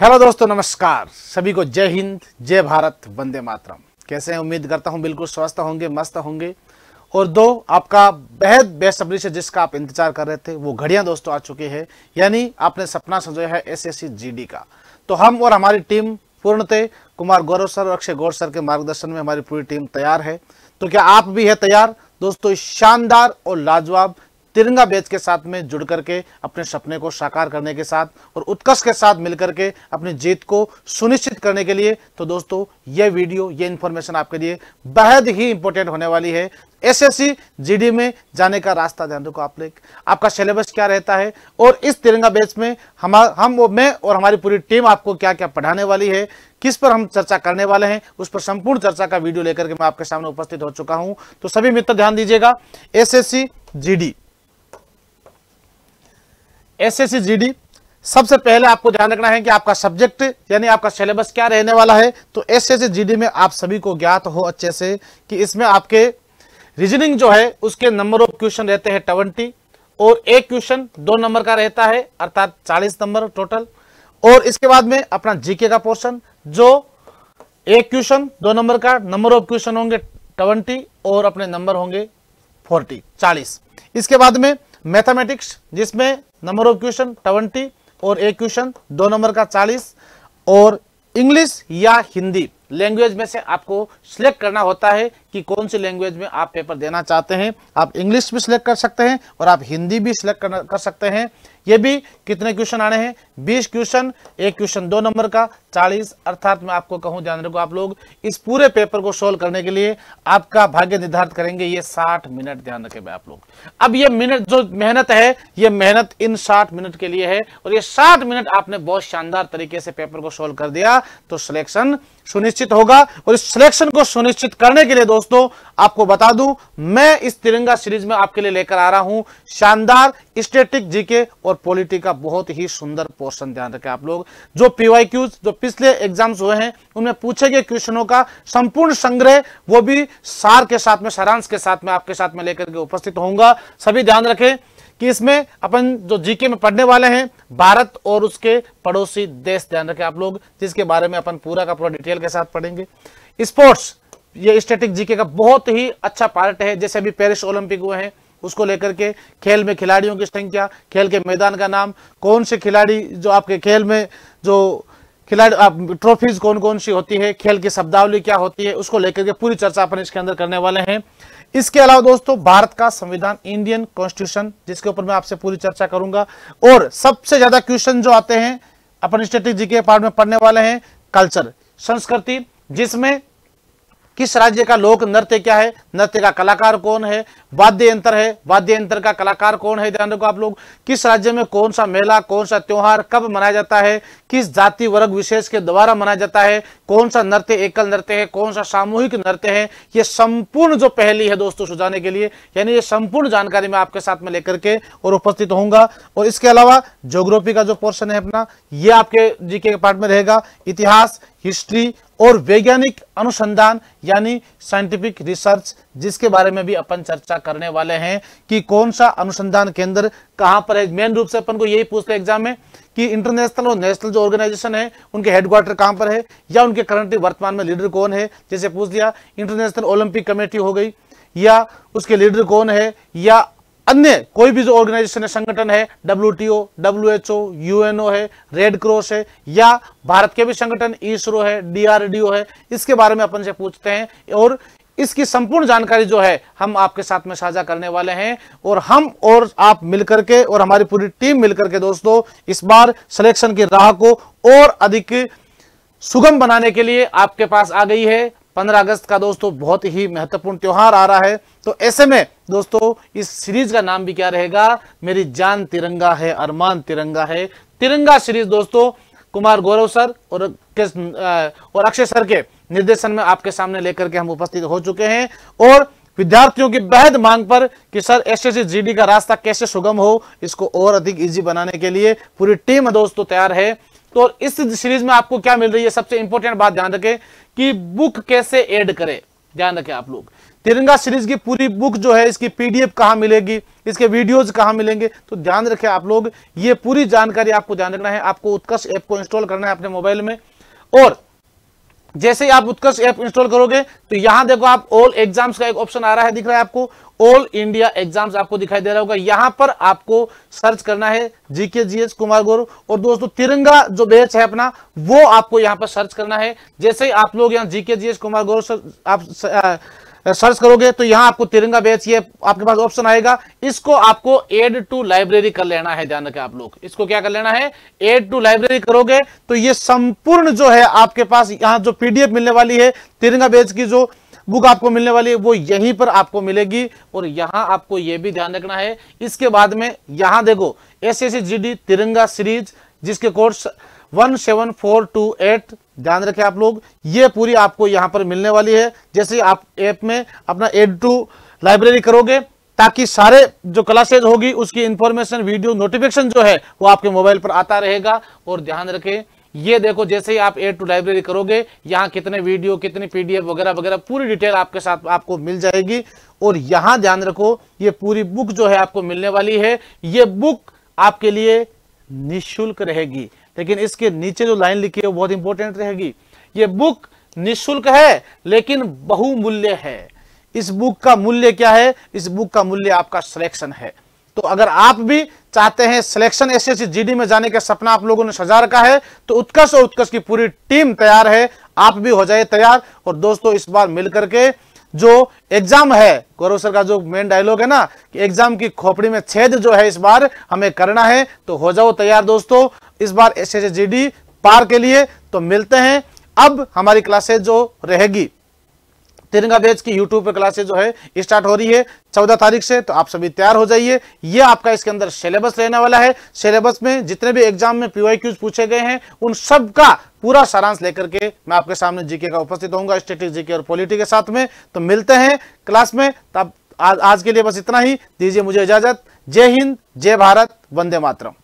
hello दोस्तों नमस्कार सभी को जय हिंद जय भारत वंदे मातरम कैसे हैं उम्मीद करता हूं बिल्कुल स्वस्थ होंगे मस्त होंगे और दो आपका बेहद बेसब्री से जिसका आप इंतजार कर रहे थे वो घड़ियां दोस्तों आ चुकी है यानी आपने सपना संजोया है एसएससी जीडी का तो हम और हमारी टीम पूर्णतः कुमार गौरव सर और अक्षय गौर सर के मार्गदर्शन में हमारी पूरी टीम तैयार है तो क्या आप भी है तैयार दोस्तों शानदार और लाजवाब तिरंगा बैच के साथ में जुड़ करके अपने सपने को साकार करने के साथ और उत्कर्ष के साथ मिलकर के अपनी जीत को सुनिश्चित करने के लिए तो दोस्तों ये वीडियो ये इन्फॉर्मेशन आपके लिए बेहद ही इंपॉर्टेंट होने वाली है एसएससी जीडी में जाने का रास्ता ध्यान रखो आप लोग आपका सिलेबस क्या रहता है और इस तिरंगा बैच में हम हम मैं और हमारी पूरी टीम आपको क्या क्या पढ़ाने वाली है किस पर हम चर्चा करने वाले हैं उस पर संपूर्ण चर्चा का वीडियो लेकर के मैं आपके सामने उपस्थित हो चुका हूं तो सभी मित्र ध्यान दीजिएगा एस जीडी एस एस सबसे पहले आपको ध्यान रखना है कि आपका सब्जेक्ट यानी आपका सिलेबस क्या रहने वाला है तो एस एस में आप सभी को ज्ञात हो अच्छे से कि इसमें आपके रीजनिंग जो है उसके नंबर ऑफ क्वेश्चन रहते हैं ट्वेंटी और एक क्वेश्चन दो नंबर का रहता है अर्थात चालीस नंबर टोटल और इसके बाद में अपना जीके का पोर्शन जो एक क्वेश्चन दो नंबर का नंबर ऑफ क्वेश्चन होंगे ट्वेंटी और अपने नंबर होंगे फोर्टी चालीस इसके बाद में मैथमेटिक्स जिसमें नंबर ऑफ क्वेश्चन ट्वेंटी और एक क्वेश्चन दो नंबर का चालीस और इंग्लिश या हिंदी लैंग्वेज में से आपको सिलेक्ट करना होता है कि कौन सी लैंग्वेज में आप पेपर देना चाहते हैं आप इंग्लिश भी सिलेक्ट कर सकते हैं और आप हिंदी भी सिलेक्ट कर, सकते हैं ये भी कितने क्वेश्चन आने हैं 20 क्वेश्चन एक क्वेश्चन दो नंबर का 40 अर्थात मैं आपको कहूं ध्यान रखो आप लोग इस पूरे पेपर को सोल्व करने के लिए आपका भाग्य निर्धारित करेंगे ये 60 मिनट ध्यान रखें आप लोग अब ये मिनट जो मेहनत है ये मेहनत इन 60 मिनट के लिए है और ये 60 मिनट आपने बहुत शानदार तरीके से पेपर को सोल्व कर दिया तो सिलेक्शन सुनिश्चित होगा और इस सिलेक्शन को सुनिश्चित करने के लिए दोस्तों दोस्तों आपको बता दूं मैं इस तिरंगा सीरीज में आपके लिए लेकर आ रहा हूं शानदार स्टेटिक जीके और पॉलिटी का बहुत ही सुंदर पोर्शन ध्यान रखें आप लोग जो पीवाई जो पिछले एग्जाम्स हुए हैं उनमें पूछे गए क्वेश्चनों का संपूर्ण संग्रह वो भी सार के साथ में सारांश के साथ में आपके साथ में लेकर के उपस्थित होऊंगा सभी ध्यान रखें कि इसमें अपन जो जीके में पढ़ने वाले हैं भारत और उसके पड़ोसी देश ध्यान रखें आप लोग जिसके बारे में अपन पूरा का पूरा डिटेल के साथ पढ़ेंगे स्पोर्ट्स ये स्टेटिक जीके का बहुत ही अच्छा पार्ट है जैसे अभी पेरिस ओलंपिक हुए हैं उसको लेकर के खेल में खिलाड़ियों की संख्या खेल के मैदान का नाम कौन से खिलाड़ी जो आपके खेल में जो खिलाड़ी ट्रॉफीज कौन कौन सी होती है खेल की शब्दावली क्या होती है उसको लेकर के पूरी चर्चा अपन इसके अंदर करने वाले हैं इसके अलावा दोस्तों भारत का संविधान इंडियन कॉन्स्टिट्यूशन जिसके ऊपर मैं आपसे पूरी चर्चा करूंगा और सबसे ज्यादा क्वेश्चन जो आते हैं अपन स्टेटिक जीके पार्ट में पढ़ने वाले हैं कल्चर संस्कृति जिसमें किस राज्य का लोक नृत्य क्या है नृत्य का कलाकार कौन है वाद्य यंत्र है वाद्य यंत्र का कलाकार कौन है ध्यान रखो आप लोग किस राज्य में कौन सा मेला कौन सा त्यौहार कब मनाया जाता है किस जाति वर्ग विशेष के द्वारा मनाया जाता है कौन सा नृत्य एकल नृत्य है कौन सा सामूहिक नृत्य है ये संपूर्ण जो पहली है दोस्तों सुझाने के लिए यानी ये संपूर्ण जानकारी मैं आपके साथ में लेकर के और उपस्थित होऊंगा और इसके अलावा ज्योग्राफी का जो पोर्शन है अपना ये आपके जीके के पार्ट में रहेगा इतिहास हिस्ट्री और वैज्ञानिक अनुसंधान यानी साइंटिफिक रिसर्च जिसके बारे में भी अपन चर्चा करने वाले हैं कि कौन सा अनुसंधान केंद्र कहां पर है मेन रूप से अपन को यही पूछते एग्जाम में कि इंटरनेशनल और नेशनल जो ऑर्गेनाइजेशन है उनके हेडक्वार्टर कहां पर है या उनके करंटली वर्तमान में लीडर कौन है जैसे पूछ दिया इंटरनेशनल ओलंपिक कमेटी हो गई या उसके लीडर कौन है या अन्य कोई भी जो ऑर्गेनाइजेशन है संगठन है W T O W H O UNO है रेड क्रॉस है या भारत के भी संगठन इसरो है डीआरडीओ है इसके बारे में अपन से पूछते हैं और इसकी संपूर्ण जानकारी जो है हम आपके साथ में साझा करने वाले हैं और हम और आप मिलकर के और हमारी पूरी टीम मिलकर के दोस्तों इस बार सिलेक्शन की राह को और अधिक सुगम बनाने के लिए आपके पास आ गई है पंद्रह अगस्त का दोस्तों बहुत ही महत्वपूर्ण त्यौहार आ रहा है तो ऐसे में दोस्तों इस सीरीज का नाम भी क्या रहेगा मेरी जान तिरंगा है अरमान तिरंगा है तिरंगा सीरीज दोस्तों कुमार गौरव सर और किस और अक्षय सर के निर्देशन में आपके सामने लेकर के हम उपस्थित हो चुके हैं और विद्यार्थियों की बेहद मांग पर कि सर एस एस का रास्ता कैसे सुगम हो इसको और अधिक इजी बनाने के लिए पूरी टीम दोस्तों तो तैयार है तो इस सीरीज में आपको क्या मिल रही है सबसे इंपॉर्टेंट बात ध्यान रखें कि बुक कैसे ऐड करें ध्यान रखें आप लोग तिरंगा सीरीज की पूरी बुक जो है इसकी पीडीएफ कहाँ मिलेगी इसके वीडियोस कहाँ मिलेंगे तो ध्यान रखें आप लोग ये पूरी जानकारी आपको ध्यान रखना है आपको उत्कर्ष ऐप को इंस्टॉल करना है अपने मोबाइल में और जैसे ही आप उत्कर्ष ऐप इंस्टॉल करोगे तो यहां देखो आप ऑल एग्जाम्स का एक ऑप्शन आ रहा है दिख रहा है आपको ऑल इंडिया एग्जाम्स आपको दिखाई दे रहा होगा यहां पर आपको सर्च करना है जीके जीएस कुमार गौरव और दोस्तों तिरंगा जो बेच है अपना वो आपको यहां पर सर्च करना है जैसे ही आप लोग यहां जीके जीएस कुमार गौरव आप सर्च करोगे तो यहां आपको तिरंगा बैच ये आपके पास ऑप्शन आएगा इसको आपको एड टू लाइब्रेरी कर लेना है ध्यान रखें आप लोग इसको क्या कर लेना है एड टू लाइब्रेरी करोगे तो ये संपूर्ण जो है आपके पास यहां जो पीडीएफ मिलने वाली है तिरंगा बैच की जो बुक आपको मिलने वाली है वो यहीं पर आपको मिलेगी और यहां आपको ये भी ध्यान रखना है इसके बाद में यहां देखो एस एस तिरंगा सीरीज जिसके course one seven four two eight ध्यान रखें आप लोग ये पूरी आपको यहाँ पर मिलने वाली है जैसे आप ऐप में अपना एड टू लाइब्रेरी करोगे ताकि सारे जो क्लासेज होगी उसकी इंफॉर्मेशन वीडियो नोटिफिकेशन जो है वो आपके मोबाइल पर आता रहेगा और ध्यान रखें ये देखो जैसे ही आप एड टू लाइब्रेरी करोगे यहाँ कितने वीडियो कितने पीडीएफ वगैरह वगैरह पूरी डिटेल आपके साथ आपको मिल जाएगी और यहाँ ध्यान रखो ये पूरी बुक जो है आपको मिलने वाली है ये बुक आपके लिए निशुल्क रहेगी लेकिन इसके नीचे जो लाइन लिखी है बहुत इंपॉर्टेंट रहेगी ये बुक निशुल्क है लेकिन बहुमूल्य है इस बुक का मूल्य क्या है इस बुक का मूल्य आपका सिलेक्शन है तो अगर आप भी चाहते हैं सिलेक्शन एस जीडी में जाने का सपना आप लोगों ने सजा रखा है तो उत्कर्ष और उत्कर्ष की पूरी टीम तैयार है आप भी हो जाइए तैयार और दोस्तों इस बार मिलकर के जो एग्जाम है गौरव सर का जो मेन डायलॉग है ना कि एग्जाम की खोपड़ी में छेद जो है इस बार हमें करना है तो हो जाओ तैयार दोस्तों इस बार एस एस पार के लिए तो मिलते हैं अब हमारी क्लासेज जो रहेगी तिरंगा बेच की यूट्यूब पर क्लासेज जो है स्टार्ट हो रही है चौदह तारीख से तो आप सभी तैयार हो जाइए ये आपका इसके अंदर सिलेबस रहने वाला है सिलेबस में जितने भी एग्जाम में पीवाई क्यूज पूछे गए हैं उन सब का पूरा सारांश लेकर के मैं आपके सामने जीके का उपस्थित होऊंगा स्टेटिक जीके और पॉलिटी के साथ में तो मिलते हैं क्लास में तब आज, आज के लिए बस इतना ही दीजिए मुझे इजाजत जय हिंद जय भारत वंदे मातरम